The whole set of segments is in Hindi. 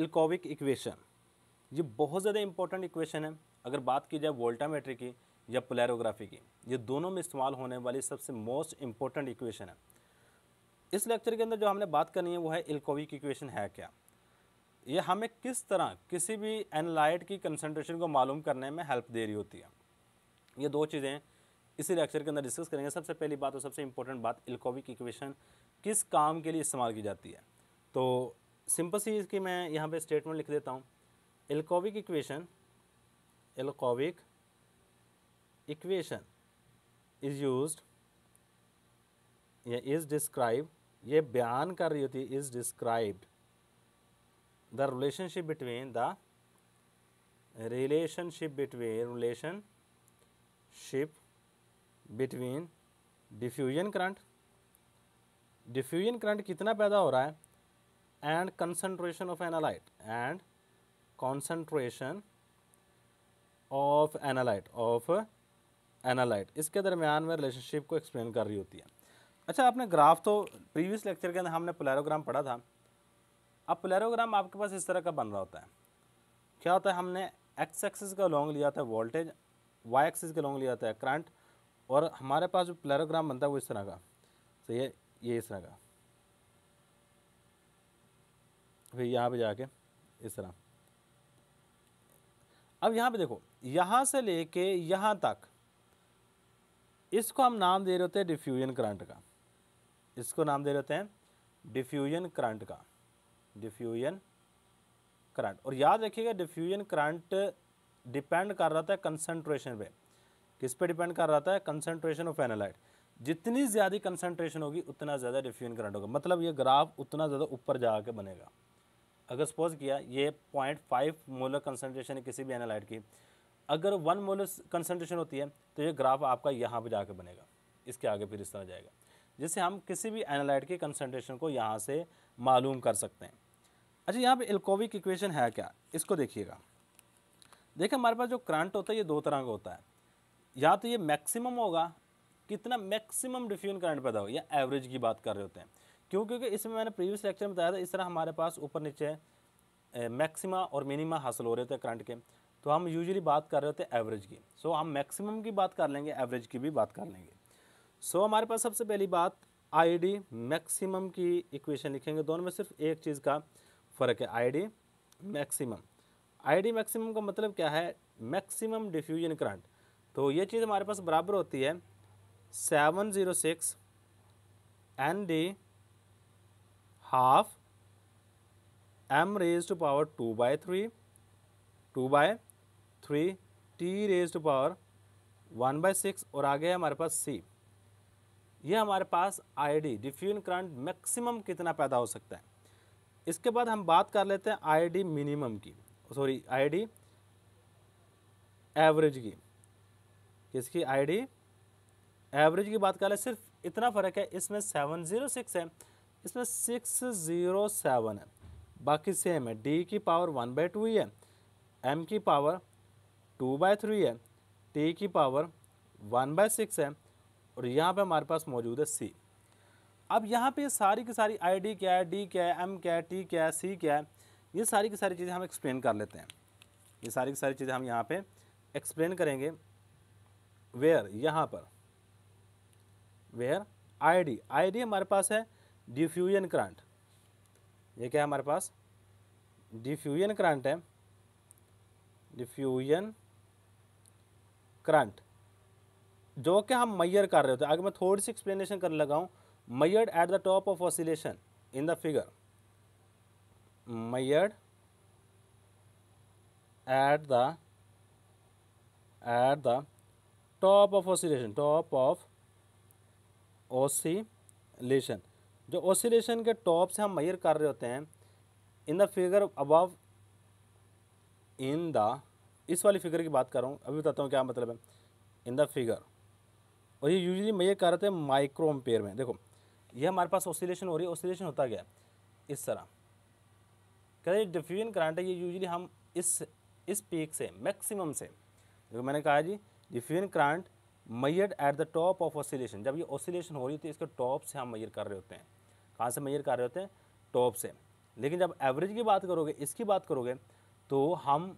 एल्कोविक इक्वेशन ये बहुत ज़्यादा इंपॉर्टेंट इक्वेशन है अगर बात की जाए वोल्टामेट्री की या पोलैरोग्राफी की ये दोनों में इस्तेमाल होने वाली सबसे मोस्ट इंपॉर्टेंट इक्वेशन है इस लेक्चर के अंदर जो हमने बात करनी है वो है एल्कोविक इक्वेशन है क्या ये हमें किस तरह किसी भी एनलाइट की कंसनट्रेशन को मालूम करने में हेल्प दे रही होती है ये दो चीज़ें इसी लेक्चर के अंदर डिस्कस करेंगे सबसे पहली बात और सबसे इंपॉर्टेंट बात इल्कोविक इक्वेशन किस काम के लिए इस्तेमाल की जाती है तो सिंपल सी इसकी मैं यहाँ पे स्टेटमेंट लिख देता हूँ Ilkovic equation Ilkovic equation is use या इज़ डिस्क्राइब ये बयान कर रही होती है is described the relationship between the relationship between relationship between diffusion current diffusion current कितना पैदा हो रहा है and concentration of analyte and concentration of analyte of analyte इसके दरमियान में रिलेशनशिप को एक्सप्लेन कर रही होती है अच्छा आपने ग्राफ तो प्रीवियस लेक्चर के अंदर हमने प्लेरोग्राम पढ़ा था अब प्लेरोग्राम आपके पास इस तरह का बन रहा होता है क्या होता है हमने एक्स एक्सिस का लॉन्ग लिया था वोल्टेज वाई एक्सिस का लॉन्ग लिया था करंट और हमारे पास जो प्लेरोग्राम बनता है वो इस तरह का तो ये ये इस तरह का फिर यहाँ पे जाके इस तरह अब यहाँ पे देखो यहाँ से लेके यहाँ तक इसको हम नाम दे रहे होते हैं डिफ्यूजन करंट का इसको नाम दे रहे होते हैं डिफ्यूजन करंट का डिफ्यूजन करंट और याद रखिएगा डिफ्यूजन करंट डिपेंड कर रहा था कंसंट्रेशन पे किस पे डिपेंड कर रहा था कंसंट्रेशन ऑफ एनालाइट जितनी ज़्यादा कंसंट्रेशन होगी उतना ज़्यादा डिफ्यूजन करंट होगा मतलब ये ग्राफ उतना ज़्यादा ऊपर जा बनेगा अगर सपोज किया ये पॉइंट फाइव मोलर कंसनट्रेशन है किसी भी एनालाइट की अगर वन मोलर कंसनट्रेशन होती है तो ये ग्राफ आपका यहाँ पर जाकर बनेगा इसके आगे फिर इस तरह जाएगा जिससे हम किसी भी एनालाइट के कंसनट्रेशन को यहाँ से मालूम कर सकते हैं अच्छा यहाँ पर एल्कोविक इक्वेशन है क्या इसको देखिएगा देखिए हमारे पास जो करंट होता है ये दो तरह का होता है या तो ये मैक्सिमम होगा कितना मैक्सिमम डिफ्यून करंट पैदा हो या एवरेज की बात कर रहे होते हैं क्यों क्योंकि इसमें मैंने प्रीवियस लेक्चर में बताया था इस तरह हमारे पास ऊपर नीचे मैक्सिमा और मिनिमा हासिल हो रहे थे करंट के तो हम यूजली बात कर रहे थे एवरेज की सो so, हम मैक्सिमम की बात कर लेंगे एवरेज की भी बात कर लेंगे सो so, हमारे पास सबसे पहली बात आईडी मैक्सिमम की इक्वेशन लिखेंगे दोनों में सिर्फ एक चीज़ का फ़र्क है आईडी मैक्सिमम आईडी मैक्सिमम का मतलब क्या है मैक्सिमम डिफ्यूजन करंट तो ये चीज़ हमारे पास बराबर होती है seven zero six N D half M raise to power two by three two by three T raise to power one by six और आगे है हमारे पास सी ये हमारे पास आईडी डिफ्यूजन करंट मैक्सिमम कितना पैदा हो सकता है इसके बाद हम बात कर लेते हैं आईडी मिनिमम की सॉरी आईडी एवरेज की किसकी आईडी एवरेज की बात कर ले सिर्फ इतना फ़र्क है इसमें सेवन ज़ीरो सिक्स है इसमें सिक्स ज़ीरो सेवन है बाकी सेम है डी की पावर वन बाई टू ही है एम की पावर टू बाई थ्री है टी की पावर वन बाई सिक्स है और यहाँ पे हमारे पास मौजूद है सी अब यहाँ पे सारी की सारी आई डी क्या है डी क्या है एम क्या है टी क्या है सी क्या है ये सारी की सारी चीज़ें हम एक्सप्लेन कर लेते हैं ये सारी की सारी चीज़ें हम यहाँ पे एक्सप्लेन करेंगे वेयर यहाँ पर वेयर आई डी हमारे पास है डिफ्यूजन करंट ये क्या है हमारे पास डिफ्यूजन करंट है डिफ्यूजन करंट जो कि हम मैयर कर रहे होते हैं आगे मैं थोड़ी सी एक्सप्लेनेशन करने लगा measured at the top of oscillation in the figure measured at the at the top of oscillation top of oscillation जो ऑसिलेशन के टॉप से हम मयर कर रहे होते हैं in the figure above in the इस वाली फिगर की बात कर रहा हूँ अभी बताता हूँ क्या मतलब है इन द फिगर और ये यूजली ये कर रहे थे माइक्रो एम्पेयर में देखो ये हमारे पास ऑसिलेशन हो रही है ऑसिलेशन होता गया इस तरह कहते हैं डिफ्यूजन करंट है ये यूजली हम इस इस पीक से मैक्सिमम से देखो मैंने कहा जी diffusion current measured at the top of oscillation जब ये ऑसिलेशन हो रही थी इसके टॉप से हम मैयर कर रहे होते हैं हाथ से मेजर कर रहे होते हैं टॉप से लेकिन जब एवरेज की बात करोगे इसकी बात करोगे तो हम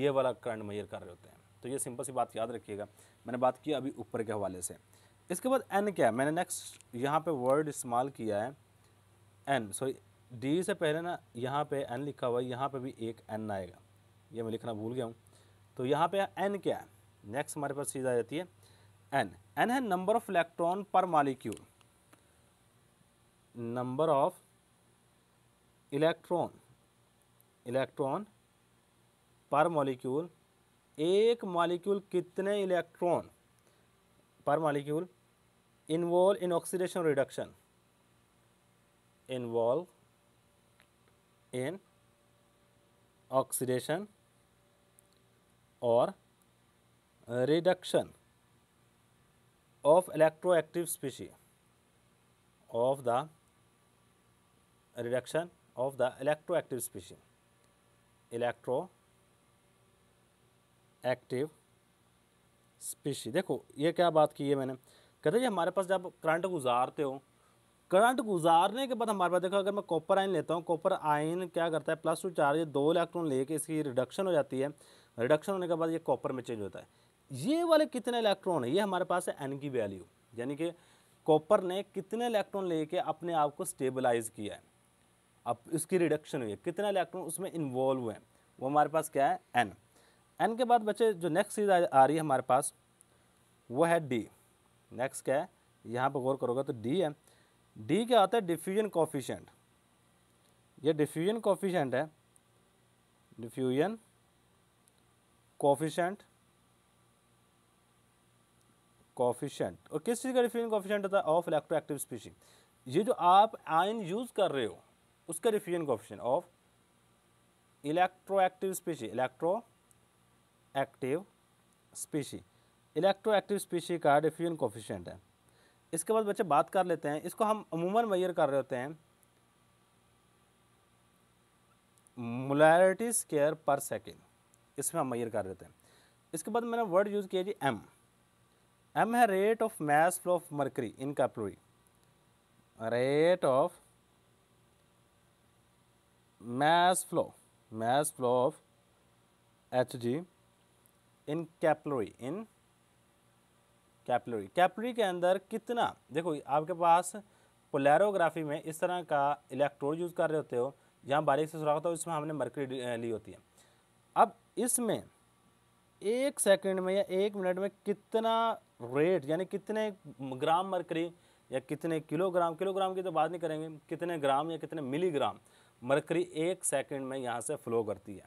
ये वाला करंट मेजर कर रहे होते हैं तो ये सिंपल सी बात याद रखिएगा मैंने बात की अभी ऊपर के हवाले से इसके बाद एन क्या है मैंने नेक्स्ट यहाँ पे वर्ड इस्तेमाल किया है एन सॉरी डी से पहले ना यहाँ पे एन लिखा हुआ है यहाँ पे भी एक एन आएगा ये मैं लिखना भूल गया हूँ तो यहाँ पे एन क्या है नेक्स्ट हमारे पास चीज़ आ जाती है एन एन है number of electron per molecule number of electron electron per molecule एक मॉलिक्यूल कितने electron per molecule involve in oxidation reduction involve in oxidation और reduction of electroactive species of the reduction of the electroactive species. Active species देखो ये क्या बात की है मैंने कहते जी हमारे पास जब करंट गुजारते हो करंट गुजारने के बाद हमारे पास देखो अगर मैं कॉपर आयन लेता हूँ कॉपर आयन क्या करता है प्लस टू चार्ज दो इलेक्ट्रॉन लेके इसकी रिडक्शन हो जाती है रिडक्शन होने के बाद ये कॉपर में चेंज होता है ये वाले कितने इलेक्ट्रॉन है ये हमारे पास है एन की वैल्यू यानी कि कॉपर ने कितने इलेक्ट्रॉन लेके अपने आप को स्टेबलाइज किया है अब इसकी रिडक्शन हुई है कितने इलेक्ट्रॉन उसमें इन्वॉल्व हुए हैं वो हमारे पास क्या है एन एन के बाद बच्चे जो नेक्स्ट चीज़ आ रही है हमारे पास वो है डी नेक्स्ट क्या है यहाँ पर गौर करोगे तो डी है डी क्या होता है डिफ्यूजन कॉफिशेंट ये डिफ्यूजन कॉफिशेंट है डिफ्यूजन कॉफिशेंट कॉफिशेंट और किस चीज़ का डिफ्यूजन कॉफिशेंट होता है ऑफ इलेक्ट्रो एक्टिव स्पीशी ये जो आप आयन यूज़ कर रहे हो उसका diffusion coefficient of electroactive species electroactive species electroactive species का डिफ्यूजन कोफिशेंट है इसके बाद बच्चे बात कर लेते हैं इसको हम अमूमन मैयर कर रहे होते हैं मोलैरिटी स्केयर पर सेकेंड इसमें हम मैयर कर रहे हैं इसके बाद मैंने वर्ड यूज़ किया जी एम एम है rate of mass flow of mercury in capillary rate of mass flow mass flow of Hg in capillary in capillary capillary के अंदर कितना देखो आपके पास पोलैरोग्राफी में इस तरह का इलेक्ट्रोड यूज़ कर रहे होते हो जहाँ बारीक से सुराख होता है उसमें हमने मरकरी ली होती है अब इसमें एक सेकंड में या एक मिनट में कितना रेट यानी कितने ग्राम मरकरी या कितने किलोग्राम किलोग्राम की तो बात नहीं करेंगे कितने ग्राम या कितने मिलीग्राम मरकरी एक सेकंड में यहाँ से फ्लो करती है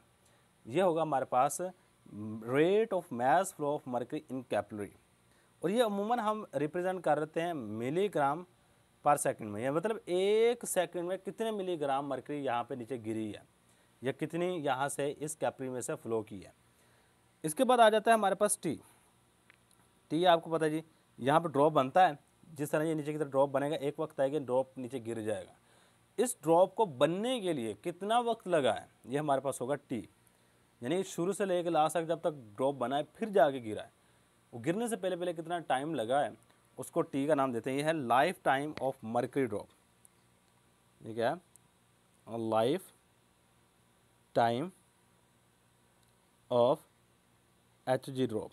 ये होगा हमारे पास rate of mass flow of mercury in capillary और ये अमूमन हम रिप्रेजेंट कर रहे हैं मिलीग्राम पर सेकंड में यह मतलब एक सेकंड में कितने मिलीग्राम मरकरी यहाँ पे नीचे गिरी है या कितनी यहाँ से इस कैपलरी में से फ्लो की है इसके बाद आ जाता है हमारे पास टी टी आपको पता है जी यहाँ पर ड्रॉप बनता है जिस तरह ये नीचे की तरफ ड्रॉप बनेगा एक वक्त आएगा ड्रॉप नीचे गिर जाएगा इस ड्रॉप को बनने के लिए कितना वक्त लगा है ये हमारे पास होगा टी यानी शुरू से लेकर लास्ट तक जब तक ड्रॉप बना है फिर जाके गिरा है वो गिरने से पहले पहले कितना टाइम लगा है उसको टी का नाम देते हैं ये है life time of mercury drop ठीक है life time of H G drop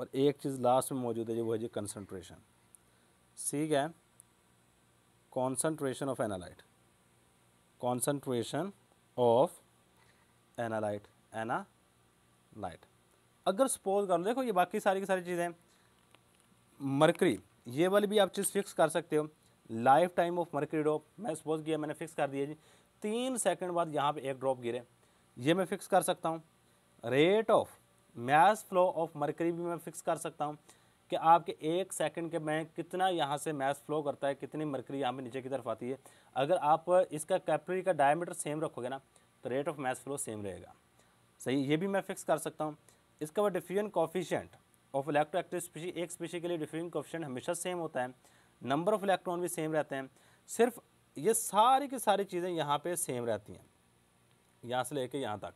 और एक चीज़ लास्ट में मौजूद है जो वो है जी कंसनट्रेशन ठीक है concentration of analyte concentration of analyte analyte अगर सपोज कर देखो ये बाकी सारी की सारी चीज़ें मरकरी ये वाली भी आप चीज़ फिक्स कर सकते हो life time of mercury drop मैं सपोज किया मैंने फिक्स कर दिया जी तीन सेकंड बाद यहाँ पे एक ड्रॉप गिरे ये मैं फिक्स कर सकता हूँ rate of mass flow of mercury भी मैं फिक्स कर सकता हूँ कि आपके एक सेकंड के में कितना यहाँ से मैस फ्लो करता है कितनी मरकरी यहाँ पे नीचे की तरफ आती है अगर आप इसका कैपरी का डायमीटर सेम रखोगे ना तो rate of mass flow same रहेगा सही ये भी मैं फिक्स कर सकता हूँ इसका वह diffusion coefficient of electroactive species एक स्पीशी के लिए डिफ्यूजन कॉफिशेंट हमेशा सेम होता है नंबर ऑफ इलेक्ट्रॉन भी सेम रहते हैं सिर्फ ये सारी की सारी चीज़ें यहाँ पर सेम रहती हैं यहाँ से लेके यहाँ तक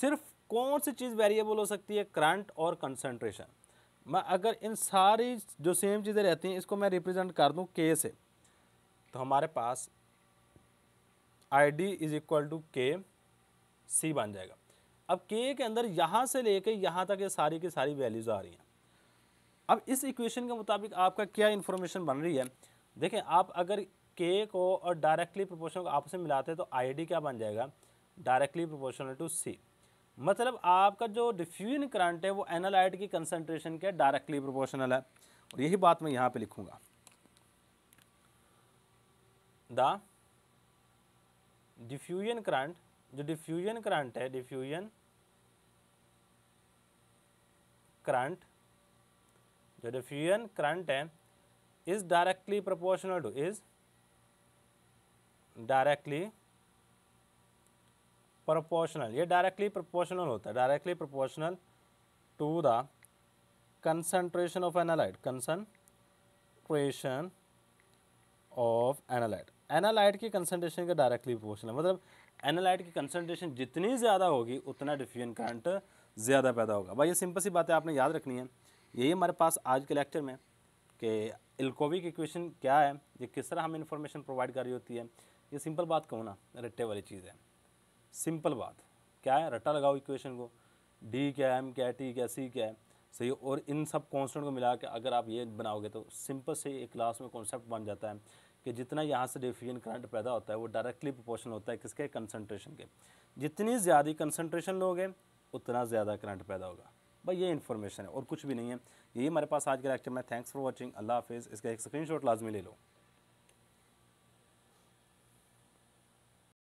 सिर्फ कौन सी चीज़ वेरिएबल हो सकती है करंट और कंसंट्रेशन मैं अगर इन सारी जो सेम चीज़ें रहती हैं इसको मैं रिप्रेजेंट कर दूँ के से तो हमारे पास I D is equal to K C बन जाएगा अब के के अंदर यहाँ से लेके यहाँ तक ये सारी की सारी वैल्यूज़ आ रही हैं अब इस इक्वेशन के मुताबिक आपका क्या इन्फॉर्मेशन बन रही है देखें आप अगर के को और डायरेक्टली प्रोपोर्शनल को आपस में मिलाते हैं तो डी क्या बन जाएगा डायरेक्टली प्रोपोर्शनल टू सी मतलब आपका जो डिफ्यूजन करंट है वो एनालाइट की कंसंट्रेशन के डायरेक्टली प्रोपोर्शनल है और यही बात मैं यहाँ पे लिखूँगा द डिफ्यूजन करंट जो डिफ्यूजन करंट है डिफ्यूजन करंट जो डिफ्यूजन करंट है is directly proportional to is directly proportional ये डायरेक्टली प्रोपोर्शनल होता है directly proportional to the concentration of analyte concentration of analyte analyte की कंसनट्रेशन का डायरेक्टली प्रोपोर्शनल मतलब एनालाइट की कंसनट्रेशन जितनी ज़्यादा होगी उतना डिफ्यूजन करंट ज़्यादा पैदा होगा भाई ये सिंपल सी बातें आपने याद रखनी है यही हमारे पास आज के लेक्चर में कि इल्कोविक इक्वेशन क्या है ये किस तरह हमें इन्फॉर्मेशन प्रोवाइड कर रही होती है ये सिंपल बात कहूँ ना रट्टे वाली चीज़ है सिंपल बात क्या है रट्टा लगाओ इक्वेशन को डी क्या है एम क्या है टी क्या है सी क्या है सही और इन सब कॉन्स्टेंट को मिला के अगर आप ये बनाओगे तो सिंपल से एक क्लास में कॉन्सेप्ट बन जाता है कि जितना यहाँ से डिफ्यूजन करंट पैदा होता है वो डायरेक्टली प्रोपोर्शनल होता है किसके कंसनट्रेशन के जितनी ज़्यादा कंसनट्रेशन लोगे उतना ज़्यादा करंट पैदा होगा भाई ये इन्फॉर्मेशन है और कुछ भी नहीं है यही हमारे पास आज के लेक्चर में थैंक्स फॉर वॉचिंग अल्लाह हाफिज़ इसका एक स्क्रीन शॉट लाजमी ले लो